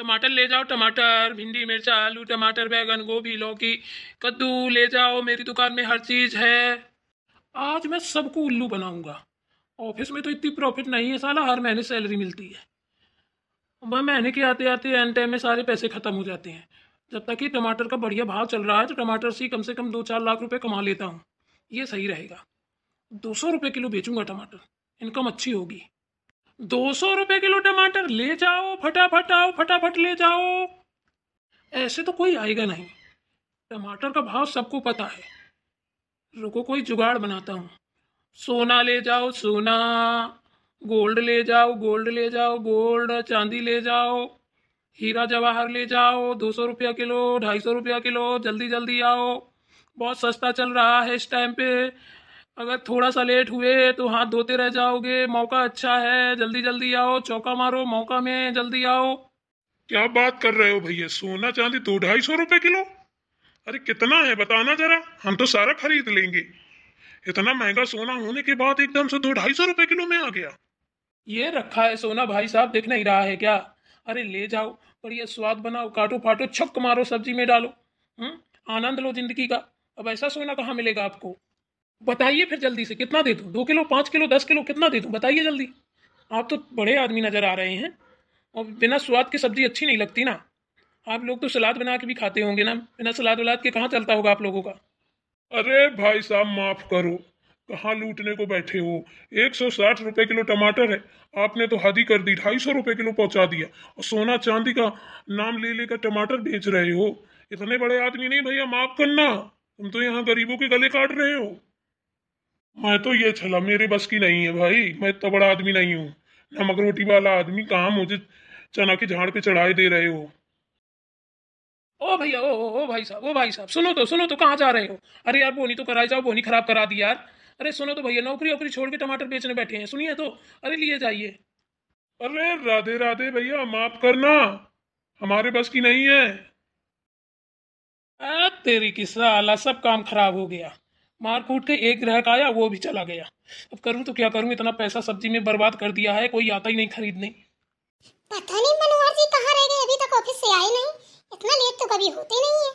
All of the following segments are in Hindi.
टमाटर ले जाओ टमाटर भिंडी मिर्चा आलू टमाटर बैगन गोभी लौकी कद्दू ले जाओ मेरी दुकान में हर चीज़ है आज मैं सबको उल्लू बनाऊंगा ऑफिस में तो इतनी प्रॉफिट नहीं है साला हर महीने सैलरी मिलती है वह महीने के आते आते एंड टाइम में सारे पैसे ख़त्म हो जाते हैं जब तक कि टमाटर का बढ़िया भाव चल रहा है तो टमाटर से कम से कम दो चार लाख रुपये कमा लेता हूँ ये सही रहेगा दो सौ रुपये किलो बेचूंगा टमाटर इनकम अच्छी होगी दो सौ रुपये किलो टमाटर ले जाओ फटाफट आओ फटाफट ले जाओ ऐसे तो कोई आएगा नहीं टमाटर का भाव सबको पता है रुको कोई जुगाड़ बनाता हूँ सोना ले जाओ सोना गोल्ड ले जाओ गोल्ड ले जाओ गोल्ड चांदी ले जाओ हीरा जवाहर ले जाओ दो सौ रुपया किलो ढाई सौ रुपया किलो जल्दी जल्दी आओ बहुत सस्ता चल रहा है इस टाइम पे अगर थोड़ा सा लेट हुए तो हाथ धोते रह जाओगे मौका अच्छा है जल्दी जल्दी आओ चौका मारो मौका में जल्दी आओ क्या बात कर रहे हो भैया सोना चांदी दो तो ढाई सौ रुपए किलो अरे कितना है बताना जरा हम तो सारा खरीद लेंगे इतना महंगा सोना होने के बाद एकदम से दो तो ढाई सौ रुपए किलो में आ गया ये रखा है सोना भाई साहब दिख नहीं रहा है क्या अरे ले जाओ बढ़िया स्वाद बनाओ काटो फाटो छक मारो सब्जी में डालो हम्म आनंद लो जिंदगी का अब ऐसा सोना कहाँ मिलेगा आपको बताइए फिर जल्दी से कितना दे दूँ दो किलो पाँच किलो दस किलो कितना दे दूँ बताइए जल्दी आप तो बड़े आदमी नज़र आ रहे हैं और बिना स्वाद की सब्ज़ी अच्छी नहीं लगती ना आप लोग तो सलाद बना के भी खाते होंगे ना बिना सलाद वलाद के कहाँ चलता होगा आप लोगों का अरे भाई साहब माफ़ करो कहाँ लूटने को बैठे हो एक सौ साठ रुपये किलो टमाटर है आपने तो हद ही कर दी ढाई सौ रुपये किलो पहुँचा दिया और सोना चांदी का नाम ले लेकर टमाटर बेच रहे हो इतने बड़े आदमी नहीं भैया माफ़ करना तुम तो यहाँ गरीबों के गले काट रहे हो मैं हाँ, तो ये छला मेरे बस की नहीं है भाई मैं इतना बड़ा आदमी नहीं हूँ नमक रोटी वाला आदमी कहा मुझे चना के झाड़ पे चढ़ाए दे रहे हो ओ भैया ओ ओ भाई साहब ओ भाई साहब सुनो तो सुनो तो कहाँ जा रहे हो अरे यार बोनी तो कराई जाओ बोनी खराब करा दी यार अरे सुनो तो भैया नौकरी वोकरी छोड़ के टमाटर बेचने बैठे हैं सुनिए तो अरे लिए जाइए अरे राधे राधे भैया माफ करना हमारे बस की नहीं है आ, तेरी किस्सा आला सब काम खराब हो गया मार कूट के एक ग्रह का आया वो भी चला गया अब करूँ तो क्या करूँ इतना पैसा सब्जी में बर्बाद कर दिया है कोई आता ही नहीं खरीदने पता नहीं मनोहर जी कहाँ रह गए अभी तक ऑफिस से आए नहीं इतना लेट तो कभी होते नहीं है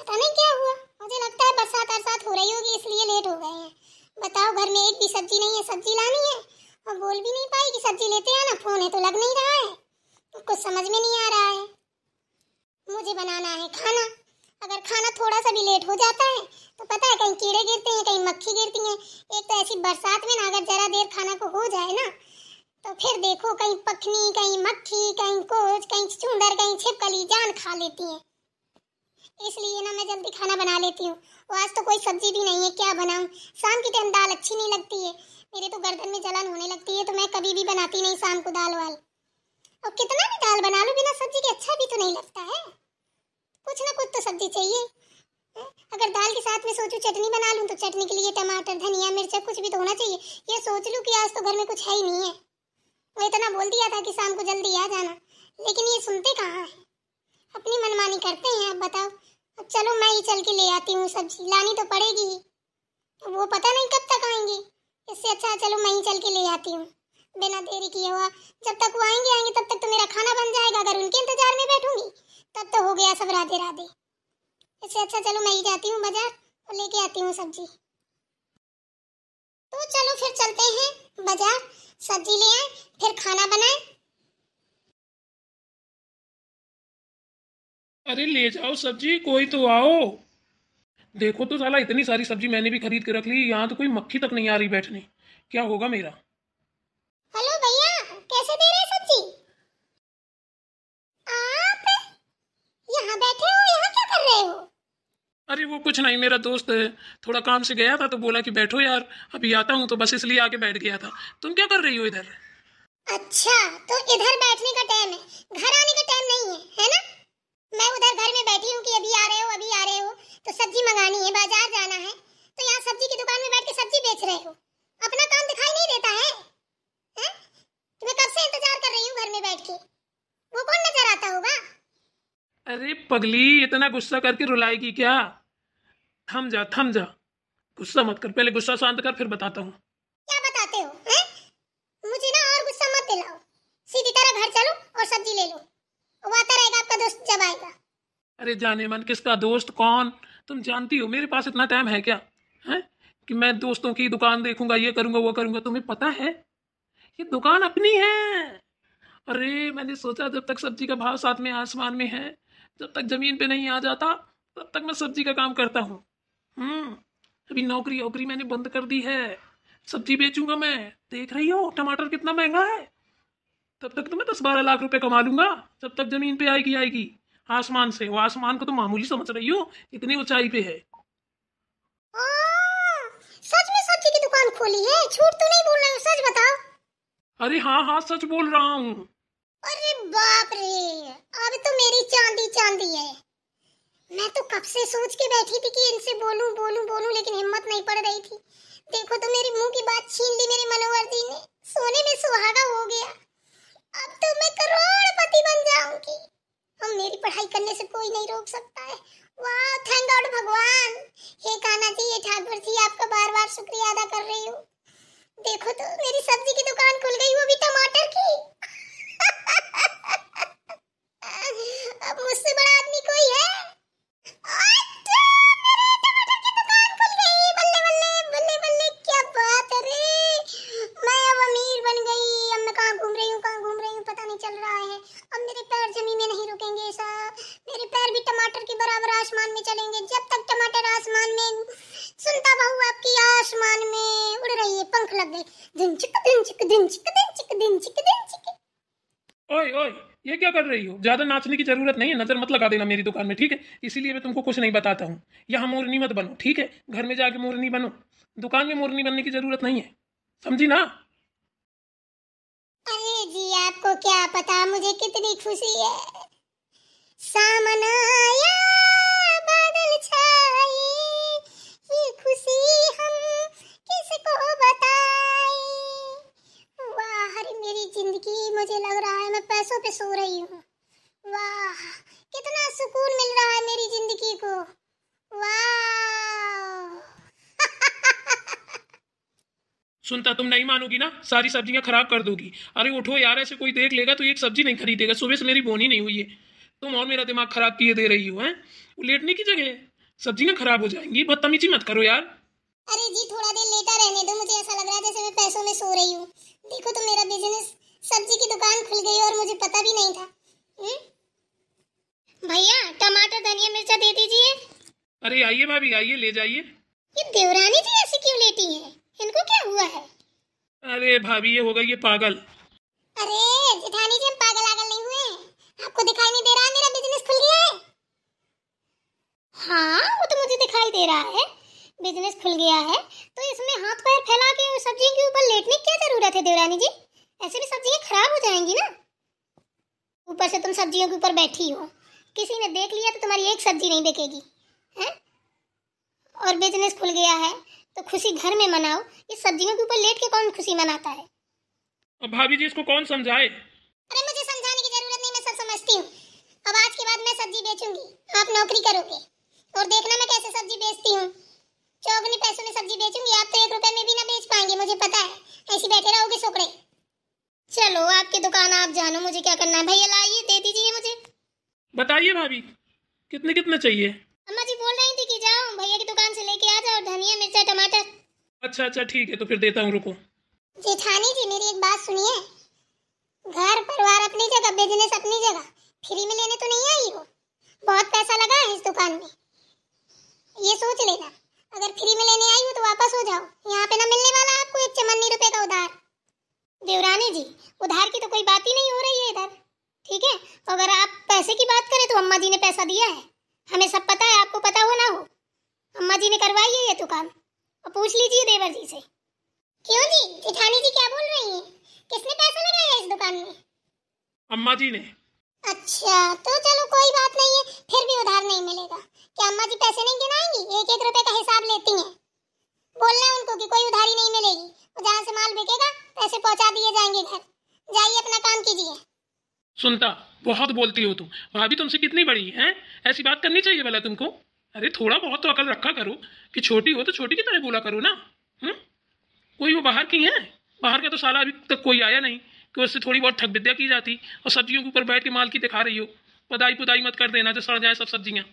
पता नहीं क्या हुआ मुझे लगता है बरसात बरसात हो रही होगी इसलिए लेट हो गए हैं बताओ घर में एक भी सब्जी नहीं है सब्जी लानी है और बोल भी नहीं पाई कि सब्जी लेते हैं ना फोन है तो लग नहीं रहा है कुछ समझ में नहीं आ रहा है मुझे बनाना है खाना अगर खाना थोड़ा सा भी लेट हो जाता है तो पता है कहीं कीड़े गिरते हैं कहीं मक्खी गिरती हैं एक तो ऐसी बरसात में ना अगर जरा देर खाना को हो जाए ना तो फिर देखो कहीं पखनी कहीं मक्खी कहीं कोच कहीं चूंडर कहीं छिपकली जान खा लेती हैं इसलिए ना मैं जल्दी खाना बना लेती हूँ और आज तो कोई सब्जी भी नहीं है क्या बनाऊँ शाम की टाइम दाल अच्छी नहीं लगती है मेरे तो गर्दन में जलन होने लगती है तो मैं कभी भी बनाती नहीं शाम को दाल वाल और कितना भी दाल बना लो बिना सब्जी के अच्छा भी तो नहीं लगता है कुछ ना कुछ तो सब्जी चाहिए हाँ? अगर दाल के साथ में सोचू चटनी बना लूँ तो चटनी के लिए टमाटर धनिया मिर्चा कुछ भी तो होना चाहिए ये सोच लूँ कि आज तो घर में कुछ है ही नहीं है वो इतना बोल दिया था कि शाम को जल्दी आ जाना लेकिन ये सुनते कहाँ हैं अपनी मनमानी करते हैं आप बताओ अब चलो मैं ही चल के ले आती हूँ सब्जी लानी तो पड़ेगी ही तो वो पता नहीं कब तक आएंगे इससे अच्छा चलो मैं ही चल के ले आती हूँ बिना देरी किए हुआ जब तक वो आएंगे आएंगे तब तक तो मेरा खाना बन जाएगा अगर उनके इंतजार में बैठूँ बोला सब राधे राधे इससे अच्छा चलो मैं ही जाती हूँ बाजार और लेके आती हूँ सब्जी तो चलो फिर चलते हैं बाजार सब्जी ले आए फिर खाना बनाए अरे ले जाओ सब्जी कोई तो आओ देखो तो साला इतनी सारी सब्जी मैंने भी खरीद के रख ली यहाँ तो कोई मक्खी तक नहीं आ रही बैठने क्या होगा मेरा हेलो भैया कैसे दे रहे अरे वो कुछ नहीं मेरा दोस्त थोड़ा काम से गया था तो बोला कि बैठो यार अभी आता हूँ तो बस इसलिए आके बैठ गया था तुम क्या कर रही हो इधर अच्छा तो इधर बैठने का टाइम है घर आने का टाइम नहीं है है ना मैं उधर घर में बैठी हूँ कि अभी आ रहे हो अभी आ रहे हो तो सब्जी मंगानी है बाजार जाना है तो यहाँ सब्जी की दुकान में बैठ के सब्जी बेच रहे हो अपना काम दिखाई नहीं देता है, है? तो मैं कब से इंतजार कर रही हूँ घर में बैठ के वो कौन नजर आता होगा अरे पगली इतना गुस्सा करके रुलाएगी क्या थम जा थम जा गुस्सा मत कर पहले गुस्सा शांत कर फिर बताता हूँ क्या बताते हो है? मुझे ना और गुस्सा मत दिलाओ सीधी तरह घर चलो और सब्जी ले लो वो आता रहेगा आपका दोस्त जब आएगा अरे जाने मन किसका दोस्त कौन तुम जानती हो मेरे पास इतना टाइम है क्या है कि मैं दोस्तों की दुकान देखूंगा ये करूंगा वो करूंगा तुम्हें पता है ये दुकान अपनी है अरे मैंने सोचा जब तक सब्जी का भाव साथ में आसमान में है जब तक जमीन पे नहीं आ जाता तब तक मैं सब्जी का काम करता हूँ हाँ। अभी नौकरी वोकरी मैंने बंद कर दी है सब्जी बेचूंगा मैं देख रही हो टमाटर कितना महंगा है तब तक तो मैं दस बारह लाख रुपए कमा लूंगा जब तक जमीन पे आएगी आएगी आसमान से वो आसमान को तो मामूली समझ रही हो इतनी ऊंचाई पे है सच में सब्जी की दुकान खोली है झूठ तो नहीं बोल रहे हो सच बताओ अरे हाँ हाँ सच बोल रहा हूँ अरे बाप रे अब तो मेरी चांदी चांदी है मैं तो कब से सोच के बैठी थी कि इनसे बोलूं बोलूं बोलूं लेकिन हिम्मत नहीं पड़ रही थी देखो तो मेरी मुंह की बात छीन ली मेरे मनोहर जी ने सोने में सुहागा हो गया अब तो मैं करोड़पति बन जाऊंगी हम मेरी पढ़ाई करने से कोई नहीं रोक सकता है वाह थैंक गॉड भगवान हे काना जी ये ठाकुर जी आपका बार बार शुक्रिया अदा कर रही हूँ देखो तो मेरी सब्जी की दुकान खुल गई वो भी टमाटर की अब मुझसे बड़ा आदमी कोई है ये क्या कर रही हो ज्यादा नाचने की जरूरत नहीं है नजर मत लगा देना मेरी दुकान में ठीक है इसीलिए मैं तुमको कुछ नहीं बताता हूँ यहाँ मोरनी मत बनो ठीक है घर में जाके मोरनी बनो दुकान में मोरनी बनने की जरूरत नहीं है समझी ना अरे जी आपको क्या पता मुझे कितनी खुशी है सामना बादल छाए ये खुशी हम किसको बता पैसों पे सो रही हूँ वाह कितना सुकून मिल रहा है मेरी जिंदगी को सुनता तुम नहीं मानोगी ना सारी सब्जियां खराब कर दोगी अरे उठो यार ऐसे कोई देख लेगा तो एक सब्जी नहीं खरीदेगा सुबह से मेरी बोनी नहीं हुई है तुम और मेरा दिमाग खराब किए दे रही हो हैं लेटने की जगह सब्जियां खराब हो जाएंगी बदतमीजी मत करो यार अरे जी थोड़ा देर लेटा रहने दो मुझे ऐसा लग रहा है जैसे मैं पैसों में सो रही हूँ देखो तो मेरा बिजनेस सब्जी की दुकान खुल गई और मुझे पता भी नहीं था हम्म? भैया टमाटर धनिया मिर्चा दे दीजिए अरे आइए भाभी आइए ले जाइए ये देवरानी जी ऐसे क्यों लेटी हैं? इनको क्या हुआ है अरे भाभी ये होगा ये पागल अरे जेठानी जी हम पागल आगल नहीं हुए आपको दिखाई नहीं दे रहा मेरा बिजनेस खुल गया है हाँ वो तो मुझे दिखाई दे रहा है बिजनेस खुल गया है तो इसमें हाथ पैर फैला के सब्जी के ऊपर लेटने की क्या जरूरत है देवरानी जी ऐसे भी सब्जियाँ खराब हो जाएंगी ना ऊपर से तुम सब्जियों के ऊपर बैठी हो किसी ने देख लिया तो तुम्हारी एक सब्जी नहीं बिकेगी है और बिजनेस खुल गया है तो खुशी घर में मनाओ ये सब्जियों के ऊपर लेट के कौन खुशी मनाता है अब भाभी जी इसको कौन समझाए अरे मुझे समझाने की जरूरत नहीं मैं सब समझती हूँ अब आज के बाद मैं सब्जी बेचूंगी आप नौकरी करोगे और देखना मैं कैसे सब्जी बेचती हूँ चौगनी पैसों में सब्जी बेचूंगी आप तो एक रुपए में भी ना बेच पाएंगे मुझे पता है ऐसी बैठे रहोगे आपकी दुकान आप जानो मुझे क्या करना है भैया लाइए दे दीजिए मुझे बताइए भाभी कितने कितने चाहिए अम्मा जी बोल रही थी कि जाओ भैया की दुकान से लेके आ जाओ धनिया मिर्चा टमाटर अच्छा अच्छा ठीक है तो फिर देता हूँ रुको जेठानी जी मेरी एक बात सुनिए घर परिवार अपनी जगह बिजनेस अपनी जगह फ्री में लेने तो नहीं आई हो बहुत पैसा लगा है इस दुकान में ये सोच लेना अगर फ्री में लेने आई हो तो वापस हो जाओ यहाँ पे ना मिलने वाला आपको एक चमन्नी रुपए का उधार देवरानी जी उधार की तो कोई बात ही नहीं हो रही है इधर ठीक है अगर आप पैसे की बात करें तो अम्मा जी ने पैसा दिया है हमें सब पता है आपको पता हो ना हो अम्मा जी ने करवाई है ये दुकान तो और पूछ लीजिए देवर जी से क्यों जी जिठानी जी क्या बोल रही है किसने पैसा लगाया इस दुकान में अम्मा जी ने अच्छा तो चलो कोई बात नहीं है फिर भी उधार नहीं मिलेगा क्या अम्मा जी पैसे नहीं गिनाएंगी एक एक रुपए का हिसाब लेती हैं बोलना उनको कि कोई उधारी नहीं मिलेगी जहाँ से माल बिकेगा पैसे पहुंचा दिए जाएंगे घर जाइए अपना काम कीजिए सुनता बहुत बोलती हो तुम भाभी तुमसे कितनी बड़ी है ऐसी बात करनी चाहिए भला तुमको अरे थोड़ा बहुत तो अकल रखा करो कि छोटी हो तो छोटी की तरह बोला करो ना हुँ? हम्म? कोई वो बाहर की है बाहर का तो साला अभी तक कोई आया नहीं कि उससे थोड़ी बहुत ठग विद्या की जाती और सब्जियों के ऊपर बैठ के माल की दिखा रही हो पदाई पुदाई मत कर देना जो सड़ जाए सब सब्जियाँ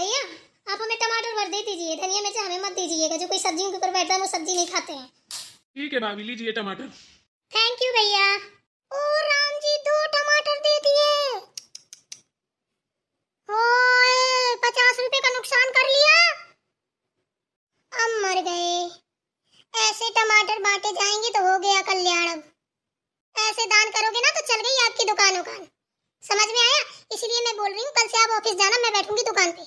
भैया आप हमें टमाटर भर दे दीजिए धनिया मिर्च हमें मत दीजिएगा जो कोई सब्जियों के ऊपर बैठता है वो सब्जी नहीं खाते हैं ठीक है भाभी लीजिए टमाटर थैंक यू भैया ओ राम जी दो टमाटर दे दिए ओए पचास रुपए का नुकसान कर लिया अब मर गए ऐसे टमाटर बांटे जाएंगे तो हो गया कल्याण अब ऐसे दान करोगे ना तो चल गई आपकी दुकान उकान समझ में आया इसीलिए मैं बोल रही हूँ कल से आप ऑफिस जाना मैं बैठूंगी दुकान पे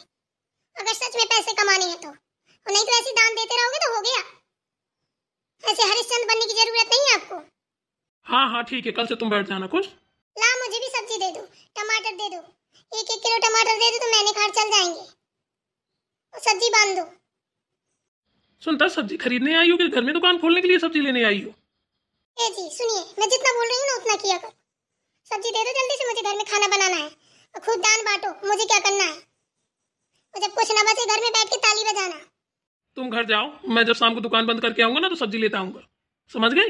अगर सच में पैसे कमाने हैं तो नहीं तो ऐसे दान देते रहोगे तो हो गया ऐसे हरिश्चंद्र बनने की जरूरत नहीं है आपको हाँ हाँ ठीक है कल से तुम बैठ जाना कुछ ला मुझे भी सब्जी दे दो टमाटर दे दो एक एक किलो टमाटर दे दो तो मैंने खाट चल जाएंगे और सब्जी बांध दो सुनता सब्जी खरीदने आई हो कि घर में दुकान खोलने के लिए सब्जी लेने आई हो ए जी सुनिए मैं जितना बोल रही हूँ ना उतना किया कर तुम घर जाओ मैं जब शाम को दुकान बंद करके आऊंगा ना तो सब्जी लेता आऊंगा समझ गए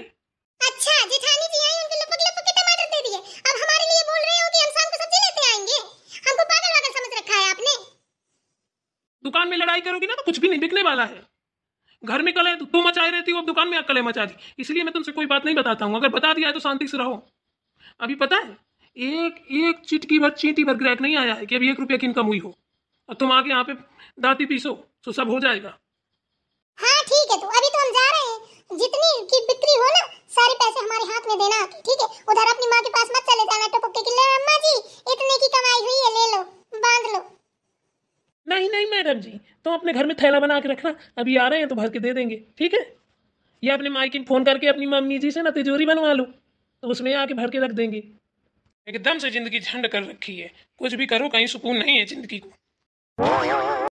अच्छा जेठानी जी आई उनके लपक लपक के टमाटर दे दिए अब हमारे लिए बोल रहे हो कि हम शाम को सब्जी लेते आएंगे हमको पागल वागल समझ रखा है आपने दुकान में लड़ाई करोगी ना तो कुछ भी नहीं बिकने वाला है घर में कले तुम तो मचाई रहती हो अब दुकान में कले मचा दी इसलिए मैं तुमसे कोई बात नहीं बताता हूँ अगर बता दिया है तो शांति से रहो अभी पता है एक एक चिटकी भर चींटी भर ग्रैक नहीं आया है कि अभी एक रुपया की इनकम हुई हो और तुम आके यहाँ पे दाती पीसो तो सब हो जाएगा हाँ ठीक है तो अभी तो हम जा रहे हैं जितनी की बिक्री हो ना सारे पैसे हमारे हाथ में देना ठीक है उधर अपनी माँ के पास मत चले जाना टपक के ले अम्मा जी इतने की कमाई हुई है ले लो बांध लो नहीं नहीं मैडम जी तुम तो अपने घर में थैला बना के रखना अभी आ रहे हैं तो भर के दे देंगे ठीक है या अपने माइकिन फ़ोन करके अपनी मम्मी जी से ना तिजोरी बनवा लो तो उसमें आके भर के रख देंगे एकदम से ज़िंदगी झंड कर रखी है कुछ भी करो कहीं सुकून नहीं है ज़िंदगी को